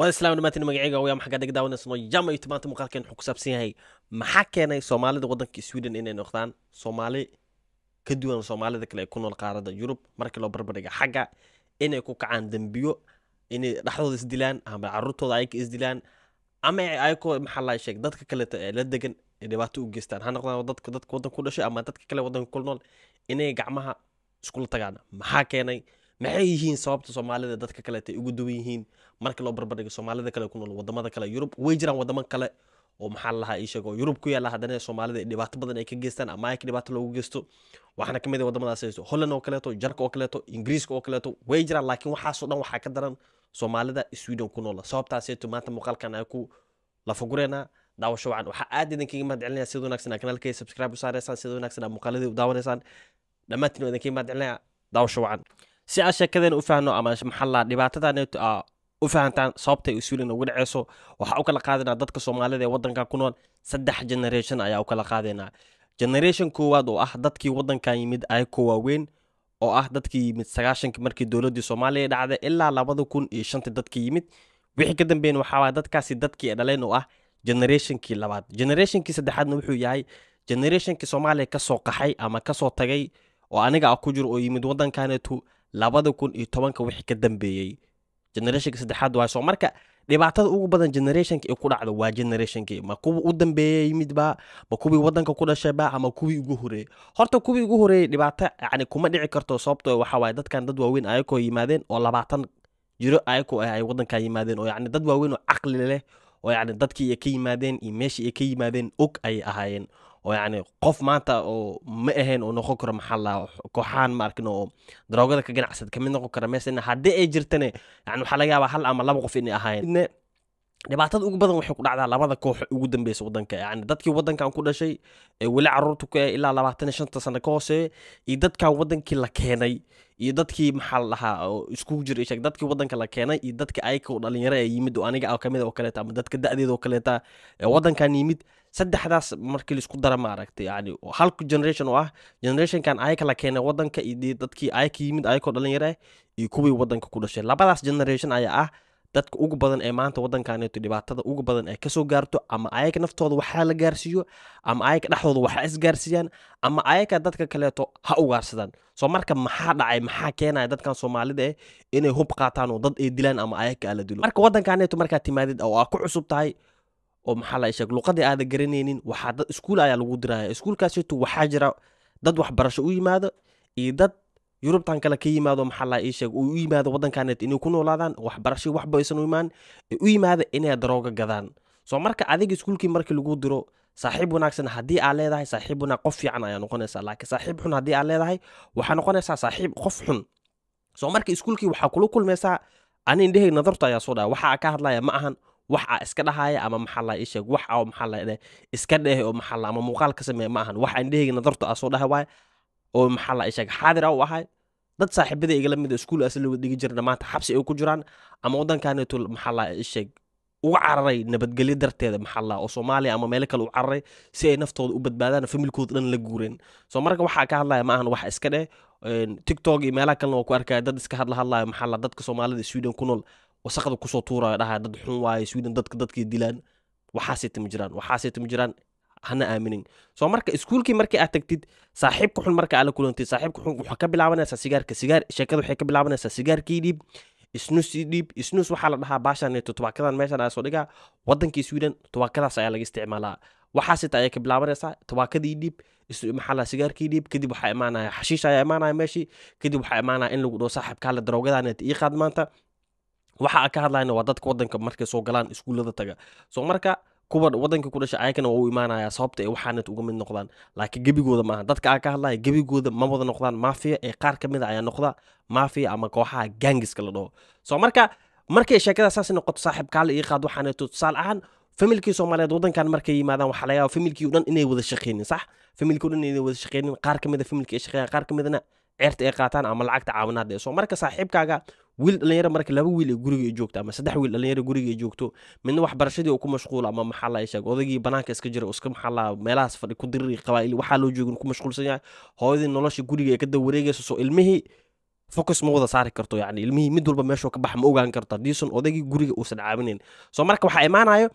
waaslam dhamaantin magaceyga waya maxaa gaadhig daawanaysanoo yamaito maanta muuqaalkeen wuxuu ku saabsan yahay maxaa keenay soomaalida waddanka sweden inay noqdaan soomaali ka duwan soomaalida kale ee ku nool qaarada yurub markii loo barbardhiga xagga inay ku kacaan dembiyo inay dhexdooda isdilaan ama caruurtooda ayaka isdilaan ama ayakoo maxaa sheeg dadka kaleta ee la degan ee dhibaato u geystaan ha noqdaan dadka waddan ku dhashay ama dadka kale waddanka ku nool inay gacmaha iskula tagaan maxaa keenay maxay yihiin sababta soomaalida dadka kaleeta ugu duwan yihiin markii loo barbardhigo soomaalida kale ku nool wadamada kale yurub way jiraan wadamo kale oo maxaa lalahaa iisheeg oo yurub ku yaalla haddana soomaalida ay dhibaato badan ay ka geystaan amaayka dhibaato loogu geysto waxaana ka mid ah wadamadaas haysto holland oo kaleeto jarka oo kaleeto ingiriiska oo kaleeto way jiraan laakiin waxaasoo dhan waxaa ka daran soomaalida sweden ku noola sababtaaseeto maanta muuqaalkan aan ku lafagureynaa daawasho wacan waxaa aad idinkaga mahad sida wanaagsan aa kanaalkay subscribe u saaraysaan sida wanaagsan aa muuqaaladii u daawanaysaan dhammaantiin wadanka imaadicnaa daawasho wacan si aad sheekadeen u fahanno ama maxalla dhibaatadaneeto aa u fahantaan sababtay usuulin ugu dhaceyso waxaa u kala qaadanaa dadka soomaalida ee wadanka ku nool saddex generation ayaa u kala qaadanaa generation koowaad oo ah dadkii wadankan yimid ayakoo waaweyn oo ah dadkii yimid sagaashanki markii dowladii soomaaliya dhacday ilaa labada kun iyo shanta dadkii yimid wixii ka dambeyn waxaawaa dadkaasi dadkii ay dhaleen oo ah generationkii labaad generationkii saddexaadna wuxuu yahay generationkii soomaaliya kasoo qaxay ama kasoo tagay oo aniga ah ku jir oo yimid waddankanetu labada kun iyo tobanka wixii ka dambeeyey generationka saddexaad waaso marka dhibaatada ugu badan generationka ee ku dhacdo waa generationkii ma kuwii u dambeeya yimidba ma kuwii waddanka ku dhashayba ama kuwii ugu horeeyey horta kuwii ugu horeeyey dhibaato yacni kuma dhici karto sababtoo waxaa waaye dadkan dad waaweyn ayakoo yimaadeen oo labaatan jiro ayakoo ay waddankan yimaadeen oo yacni dad waaweyn oo caqli leh oo yacni dadkii ay ka yimaadeen iyo meeshii ay ka yimaadeen og ayay ahaayeen oo yani qof maanta oo ma ahayn oo noqon karo maxaala kooxaan maarkin oo daroogada ka ganacsada kamid noqon kara meesna haddii ay jirtane yani waxaa laga yaabaa hal ama laba qof inay ahayn dhibaatada ugu badan waxay ku dhacdaa labada koox ugu dambeysa wadanka yani dadkii wadankan ku dhashay ee weli caruurta ku eh ilaa labaatan iyo shanta sano ka hooseeya iyo dadkan wadankii la keenay iyo dadkii maxaa la dhahaa oo iskugu jira ishag dadkii wadanka la keenay iyo dadka ayaka oo dhalinyaro ee yimid oo aniga kamid oo ah kaleeta ama dadka da'deeda oo kaleeta ee wadankan yimid saddexdaas markii laisku dara maaragtay yani halku generation oo ah generationkan ayaka la keenay wadanka iyo dadkii ayaka yimid ayakoo dhalinyara iyo kuwii wadanka ku dhashay labadaas generation ayaa ah dadka ugu badan ee maanta wadankaneeto dhibaatada ugu badan ay kasoo gaarto ama ayaka naftooda waxaa la gaarsiiyo ama ayaka dhexdooda waxa isgaarsiiyaan ama ayaka dadka kaleeto ha ugaarsadaan soo marka maxaa dhacay maxaa keenaya dadkan soomaalida eh inay hub qaataan oo dad ay dilaan ama ayaka ala dilo marka wadankaneeto markaa timaadid oo aa ku cusub tahay oo maxaa la sheeg luqadii aada garanaynin waxaa dad iskuul ayaa lagu diraya iskuulkaasito waxaa jira dad waxbarasho u yimaado iyo dad yurubtan kale ka yimaado maxaa la sheeg u yimaado wadankanet inay ku noolaadaan waxbarasho waxba aysan u imaan u yimaada inay darooga gadaan soo marka adiga iskuulkii markii lagu diro saaxiib wanaagsan haddii aa leedahay saaxiib wanaag qof fiican ayaa noqonaysaa laakiin saaxiib xun haddii aa leedahay waxaa noqonaysaa saaxiib qof xun soo marka iskuulkii waxaa kula kulmaysaa ani indhahey nadarto ayaa soo dhaca waxaa ka hadlaya ma ahan wax a iska dhahaya ama maxalla isheeg wax a maxalla iska dheehe oo maxalla ama muuqaal ka sameeya ma ahan wax aan dhehayna darto aa soo dhaha waaya oo maxalla isheeg xaadir aa u ahay dad saaxiibada igala mid iskuul ah asal lagu dhigi jirna maanta xabsi ay ku jiraan ama waddankaneetu maxalla isheeg uga cararay nabadgelyo darteeda maxalla oo soomaaliya ama meelo kale u cararay si ay naftooda u badbaadaan familkooda dhan la guureen soo marka waxaa ka hadlaya ma ahan wax iska dheh tiktok iyo meelaha kalena waa ku arkaya dad iska hadla hadlaya maxalla dadka soomaalida sweden ku nool wasaqda kusoo tuuraya dhaha dad xun waaye sweden dadka dadkay dilaan waxaasay timi jiraan waxaasay timi jiraan hana aaminin soo marka iskuulkii markii aad tagtid saaxiibka xun marka aad la kulantid saaxiibka xun wuxuu ka bilaabanaysaa sigaarka sigaar sheekada waxay ka bilaabanaysaa sigaarkii dhiib isnuusii dhiib isnuus waxaa la dhahaa baashaneeto tubaakadan meeshan ayaa soo dhigaa wadankii sweden tubaakadaas ayaa laga isticmaalaa waxaasita ayay ka bilaabanaysaa tubaakadii dhiib maxaa sigaarkii dhiib kadib waxaa imaanaya xashiish ayaa imaanaya meeshii kadib waxaa imaanaya in lagu dhaho saaxiibkaa daroogadaaneet ii qaad maanta waxa aan ka hadlayna waa dadka wadanka markay soo galaan iskuullada taga soo marka kuwan wadanka ku dhasha ayagana waa u imaanaya sababta ay waxaanat uga mid noqdaan laakiin gebigooda maaha dadka aan ka hadlaya gebigooda ma wada noqdaan maafiya ee qaar ka mid a ah ayaa noqda maafiya ama kooxaha gaangiska la dhaho soo marka markay sheekada noqoto saaxiib kaale ii qaad waxaaneeto tusaale ahaan familkii soomaaliyeed wadankan markay yimaadaan waxaa laga yaaba familkii o dhan inay wada shaqeynin sax familkii o dhan inay wada shaqeynin qaar ka mid a ah ay shaqeeyaan qaar ka midna ceerta ay qaataan ama lacagta caawinaada soo marka saaxiibkaaga wiil dhalinyaro marka laba wiil ee guriga joogto ama saddex wiil dhalinyaro guriga joogto midna waxbarashadii ku mashquulo ama maxaa sheeg odagii banaanka iska jira iska maxaa meelahaas fadhi ku diriri qabaa'il waxaa loo joogin ku mashquulsan yahay hooyadii nolosha guriga ee ka daba soo ilmihii focus ma wada saari karto yacni ilmihii mid walba meeshuu ka baxa ma ogaan karto haddiisan odagii guriga uusan caawinayn soo marka waxaa imaanayo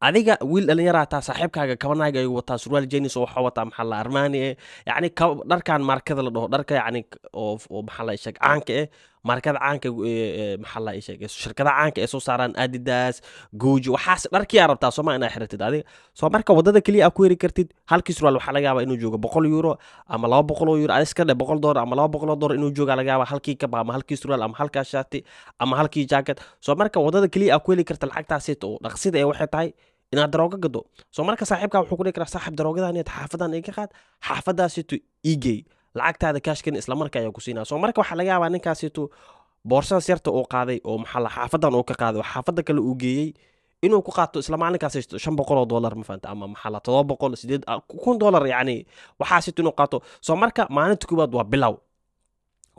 adiga wiil dhalinyaraa saaxiibkaaga kabanaaga ayuu wataa surwaal jenis oo waxaa wataa maxaa armaani eh yacni dharkan maarkada la dhaho dharka yacni oo maxaa sheeg caanka eh markada caanka maxaa sheeg shirkadaha caanka ee soo saaraan adidas guuji waxaas dharkiyaa rabtaa sooma inaa xiratid adiga soo marka waddada keliya aa ku heri kartid halkii surwaal waxaa laga yaabaa inuu joogo boqol euro ama laba boqol euro adiska dhe boqol doolar ama laba boqol doolar inuu jooga laga yaabaa halkii kaba ama halkii surwaal ama halkaa shaati ama halkii jacket soo marka waddada keliya aa ku heli karta lacagtaasi oo dhaqsida ee waxay tahay inaad daroogo gado soo marka saaxiibkaa wuxuu ku dhihi karaa saaxiib daroogadaniad xaafadan iga qaad xaafadaasitu iigeey lacagtaada kaashkan islamarka ayaa ku siinaa so marka waxaa laga yaabaa ninkaasitu boorsadas yarta uu qaaday oo maxaa xaafadan uu ka qaaday oo xaafada kale uu geeyey inuu ku qaato isla maalinkaas shan boqol oo doolar mafahanta ama maxaa todoba boqol sideed ah, kun doolar yacni waxaasitu inuu qaato so marka maalinta koowaad waa bilow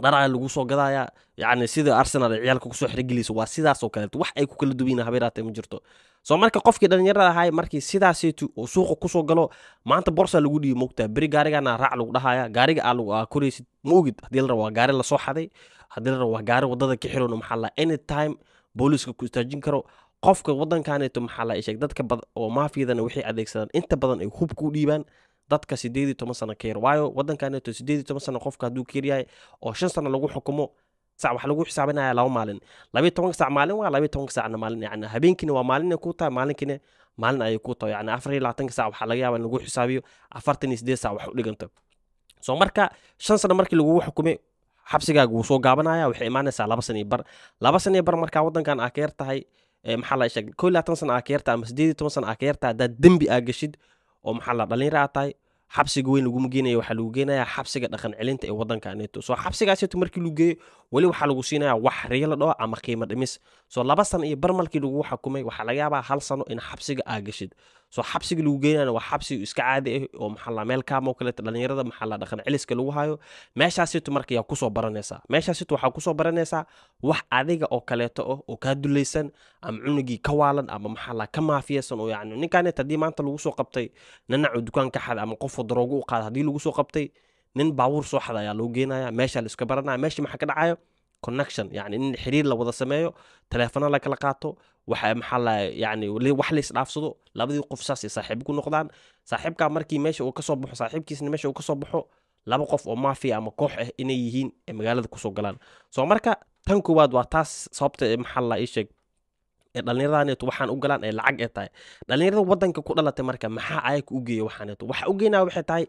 dharaa lagu soo gadaayaa yacni sida arsenal ay ciyaalka kusoo xirigelaysa waa sidaasoo kaleeto wax ay ku kala duwan yihiin ma jirto soo marka qofkii dhallinyarada ahay markii sidaaseetu oo suuqa kusoo galo maanta borsaa lagu dhiiba mogtaa beri gaarigana raac lagu dhahaya gaariga aa koraysid ma haddii la rabo waa gaari lasoo xaday haddii la rabo waa gaari wadada ka xirowna maxaa la anytime booliska ku istaajin karo qofka waddankaaneeto maxaa la dadka oo maafiyadana waxay adeegsadaan inta badan ay hub ku dhiibaan dadka siddeed toban sano ka yar waayo waddankaaneeto siddeed toban sano qofka hadduu ka yaryahay oo shan sano lagu xukumo sac waxa lagu xisaabinaya laba maalin labaiy tobanka sac maalin waa labaiy tobanka sacna maalin yani habeenkiina waa maalinay ku tahay maalinkiina maalin ayay ku tahay yani afar iyo labaatanka sac waxaa laga yaaba in lagu xisaabiyo afartan iyo sideed sac wax u dhiganta so marka shan sano markii lagugu xukumay xabsigaaga wuu soo gaabanaya waxay imaanaysaa laba san iyo bar laba san iyo bar markaa waddankan aa ka yar tahay maxaa la sheeg koo iyo labaatan san aa ka yartahay ama sideed iyo toban san aa ka yartahay haddaad dembi aa geshid oo maxaa la dhallinyaro aa tahay xabsiga weyn laguma geenaya waxaa lagu geenayaa xabsiga dhaqan celinta ee waddanka neto soo xabsigaaseeto markii lagu geeyo weli waxaa lagu siinayaa wax riyo la ah ama qiimo dhimis soo laba sano iyo bar markii lagugu xukumay waxaa laga yaabaa hal sano in xabsiga aa gashid soo xabsiga lagu geenayana waa xabsiga iska caadi ah oo maxaa meel kaamo kaleeto dhallinyarada maxaa dhaqan celiska lagu hayo meeshaaseeto marka yaa kusoo baranaysaa meeshaaseeto waxaa kusoo baranaysaa wax adiga oo kaleeto ah oo kaa dulaysan ama cunugii ka waalan ama maxaa ka maafiyeysan oo yacni ninkaaneet haddii maanta lagu soo qabtay nanacu dukaan ka ama qof qofoo daroogo u qaada haddii lagu soo qabtay nin baabuur soo xada ayaa loo geenaya meeshaa la iska baranaya meeshii maxaa ka dhacayo connection yani in xiriir la wada sameeyo taleefano la kala qaato waxa maxaa wax la isdhaafsado labadii qof saasay saaxiib ku noqdaan saaxiibkaa markii meesha uu kasoo baxo saaxiibkiisna meesha uu kasoo baxo laba qof oo maafiya ama koox ah inay yihiin ee magaalada kusoo galaan soo marka tan koowaad waa taas sababta maxaa la ii sheeg ee dhallinyardaneetu waxaan u galaan ee lacag ee tahay dhallinyarada wadanka ku dhalatay marka maxaa cayagka u geeya waxaaneetu waxa u geynaa waxay tahay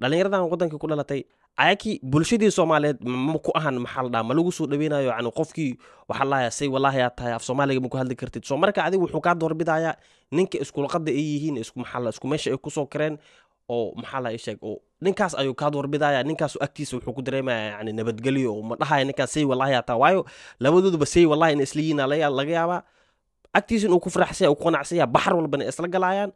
dhallinyaradan wadanka ku dhalatay cayagkii bulshadii soomaaliyeed ku ahan maxaa la ma lagu soo dhaweynayo yani qofkii waxaa lahayaa say walaahi aa tahay af soomaaliga ma ku hadli kartid soo marka adigu wuxuu kaa doorbidayaa ninka iskulqada ay yihiin ismaxaa isku meesha ay kusoo kareen oo maxaa la sheeg oo ninkaas ayuu kaa doorbidaya ninkaas agtiisa wuxuu ku dareemaya yani nabadgelyo oo ma dhahaya ninkaas say walaahi aa tahay waayo labadooduba say walaahi in isla yihiin laga yaabaa agtiis inuu ku faraxsaya ku qanacsaya baxar walbana isla galaayaan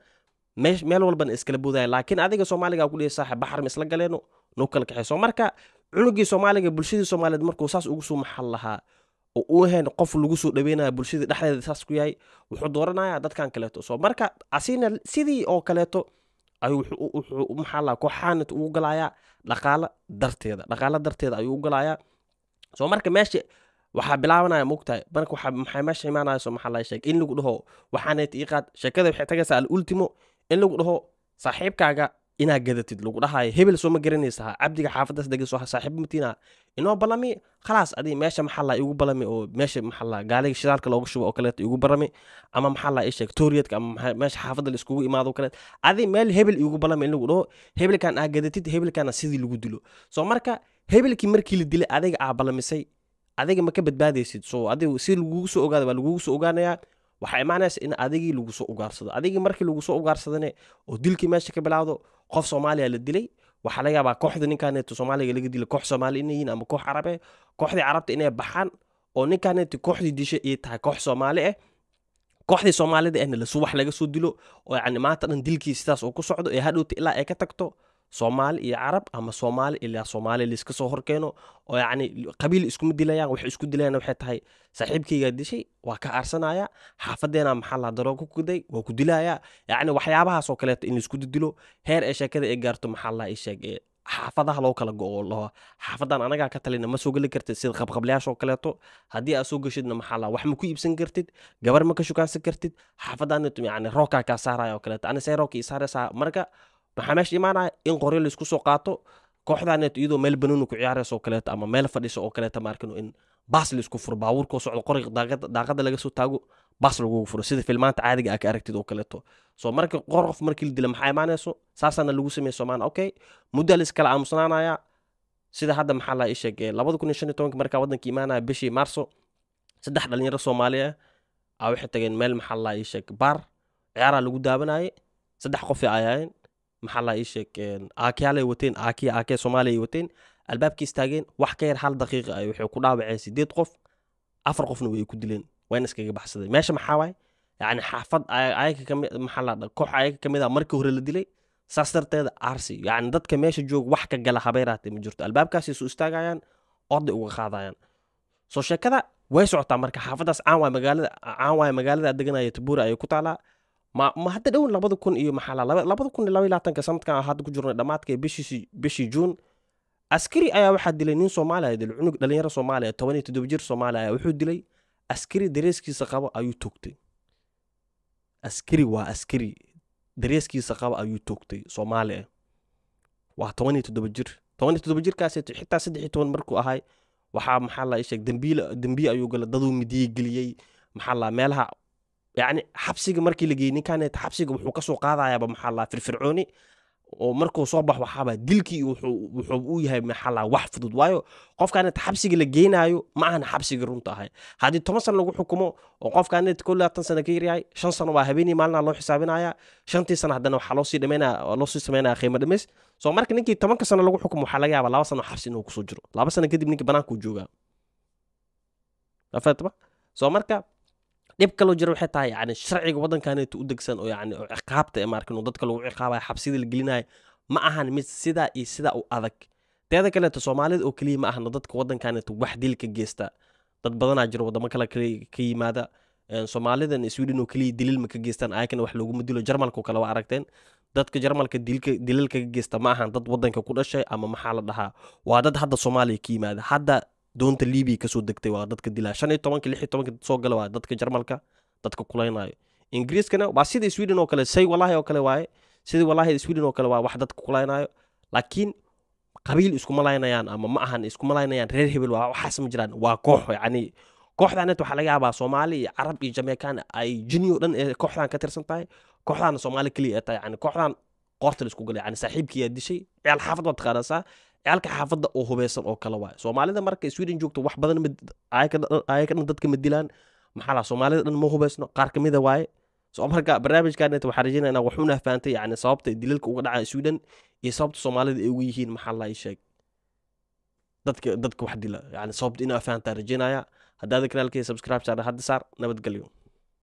meel walbana iskala boodaya laakiin adiga soomaaliga ku leeyay saaxib baxar ma isla galeeno noo kala kaxayso marka cunugii soomaaliga bulshadii soomaaliyeed markuu saas ugu soo maxal lahaa oo uu ahayn qof lagu soo dhaweynaya bulshada dhexdeeda saas ku yahay wuxuu dooranayaa dadkan kaleeto soo marka asina sidii oo kaleeto ayuu kooxaanit ugu galayaa dhaqaalo darteeda dhaqaalo darteeda ayuu u galayaa soo marka meesha waxaa bilaabanaya maogtahay marka waxaa meesha imaanayso maxaa laga sheeg in lagu dhaho waxaaneet iiqaad sheekada waxay tagaysaa alultimo in lagu dhaho saaxiibkaaga inaa gadatid lagu dhahayo hebel soo garanaysaa cabdiga xaafaddaas degay soo inoo balami khalaas adi meesha maxaa igu balami oo meesha maxaa gaaliga shidaalka looga shubo oo kaleeta igu barami ama maxaa ii sheeg tooriyadka ama meesha xaafadda la imaado kaleet adi meel hebel igu balami in lagu dhaho hebelkan aa gadatid hebelkaana sidii lagu dilo soo marka hebelkii markii la dilay adiga aa balamisay adiga ma ka badbaadaysid so adig si lagugu soo ogaada baa lagugu soo ogaanayaa waxaa imaanaysa in adigii lagu soo ugaarsado adigii markii lagu soo ugaarsadane oo dilkii meesha ka bilaawdo qof soomaaliya la dilay waxaa laga yaabaa kooxda ninkaaneeto soomaaliga laga dilay koox soomaali inay yihin ama koox carabe kooxdii carabta inay baxaan oo ninkaaneeto kooxdii disha ay tahay koox soomaali ah kooxdii soomaalida ahna eh wax laga soo dilo oo yani maanta dhan dilkii sidaas uu ku socdo ee hadhowta ilaa ay ka tagto soomaali iyo carab ama soomaali ilaa soomaali laiska soo horkeeno oo yacni qabiil iskuma dilayaan waxay isku dilayaan waxay tahay saaxiibkaygaa dishay waa ka aarsanaya xaafadeena maxaa daroo ku kuday waa ku dilaaya yacni waxyaabahaasoo kaleeto in laisku didilo heer ee sheekada ay gaarto maxaa laha sheeg xaafadaha loo kala go-o xaafadan anagaa ka talina ma soo geli kartid sida qabqablayaashoo kaleeto haddii aad soo geshidna maxaa wax ma ku iibsan kartid gabar ma ka shukaansan kartid xaafadaan yacni rookaa kaa saaraya oo kaleeto ani see rookii saaraysaa marka maxaa meesha imaanaya ah in qoryo laisku soo qaato kooxdanet iyadoo meel banuunu ku ciyaarayso kaleeto ama meel fadhisa oo kaleeta maarkino in baas laisku furo baabuurkoo socdo qory daaqada laga soo taago baas lagugu furo sida filmaanta caadiga a ah ka aragtid oo kaleeto soo marka qor qof markii la dila maxaa imaanayso saasaana lagu sameeye somaana okay muddaa la aamusnaanaya sida hadda maxaa la sheeg labada kun iyo shan iyo tobanka markaa waddanka imaanaya bishii maarso saddex dhalinyaro soomaali a ah waxay tageen meel maxaa la sheeg baar ciyaaraa lagu daawanaaye saddex qofi ayaayeen maxaa la ii sheeg aakeyaalay wateen aakiya aakee soomaaliya ay wateen albaabka istaageen wax ka yar hal daqiiqa ay waxay ku dhaawaceen sideed qof afar qofna way ku dileen wayna iskaga baxsadeen meesha maxaa waaye yacni xaafad ayaga kami maxaa koox ayaga ka mid a ah markii hore la dilay saas darteeda aarsi yacni dadka meesha joog wax ka gala habeeraatee ma jirto albaabkaasay soo istaagayaan orday uga qaadayaan soo sheekada way socotaa marka xaafaddaas caan waay magaalada caan waay magaalada deganaya tabuura ayay ku taalaa ma hadda dhown labada kun iyo maxaalabada kun labaatanka sanadkan ah hadda ku jirna dhammaadka bishii juun askari ayaa waxaa dilay nin soomaaliya dilay cunug dhallinyaro soomaaliya toban iyo toddoba jir soomaaliya ayaa wuxuu dilay askari dareeskiisa qaba ayuu toogtay askari waa askari dareeskiisa qaba ayuu toogtay soomaaliya waa toban iyo toddoba jir toban iyo toddoba jirkaas xitaa saddex iyo toban markuu ahay waxaa maxaa la sheeg dambiil ayuu galay daduu midiye geliyey maxaa la meelaha yacni xabsiga markii la geeyey ninkaan xabsiga wuxuu kasoo qaadayaaba maxaa laa firfircooni oo markuu soo bax waxaaba dilkii wuxuu u yahay maxaa wax fudud waayo qofkaanet xabsiga la geynaayo ma ahan xabsigii runta ahay haddii toban sano lagu xukumo oo qofkaanet kol labaatan sano ka yaryahay shan sano waa habeenii maalina loo xisaabinaya shantii sano haddana waxaa loosii dhameynaya loosii sameynaya qiimo dhameys soo marka ninkii tobanka sano lagu xukumo waxaa laga yaaba laba sano xabsi inuu kusoo jiro laba sano kadib ninkii banaanku joogaa soo marka dhib kaloo jira waxay tahay yani sharciga waddankaneeto u degsan oo yani oo ciqaabta mara inuu dadka lagu ciqaabayo xabsidii la gelinaayo ma ahan mid sidaa iyo sidaa u adag teeda kaleeto soomaalida oo keliya ma ahna dadka waddankaneeto wax dil ka dad badanaa jiro waddamo kale ka yimaada soomaalidan sweden oo keliya dilil ma ka geestaan ayakana wax looguma dilo jarmalkao kale waa aragteen dadka jarmalka dilalka ka geesta ma ahan dad waddanka ku dhashay ama maxaa la dhahaa waa dad hadda soomaaliya ka yimaada hadda doonta libiya kasoo degtay waa dadka dila shan iyo tobanka lix iyo tobanka soo gala waa dadka jarmalka dadka kulaynayo ingiriiskana waa sida sweden oo kale say walahi oo kale waaye sida walahi sweden oo kale waa wax dadka kulaynayo laakiin qabiil iskuma laynayaan ama ma ahan iskuma laynayaan reer hebel waa waxaas ma jiraan waa koox yani kooxdan waxaa laga yaabaa soomaali iyo carab iyo jamaican ay jini o dhan ee kooxdan ka tirsan tahay kooxdaana soomaali keliya ee tahay yani kooxdan qoorta la isku galay yani saaxiibkiyaa dishay ciyaal xaafad baa taqaanaasaa ciyaalka xaafada oo hubeysan oo kale waay soomaalida marka sweden joogto wax badan ayaka dhan dadka ma dilaan maxaa la soomaalida dhan ma hubeysno qaar kamida mida waaye soo marka barnaamijkaaneta waxaa rajayna inaa waxuuna faantay yani sababta daliilka uga dhacaa sweden iyo sababta soomaalida ay ugu yihiin maxaa la sheeg dadka dadka wax dila yani sababta inaa faantaa rajaynaya haddaada kanaalkii subscribe saar hadda saar nabadgelyo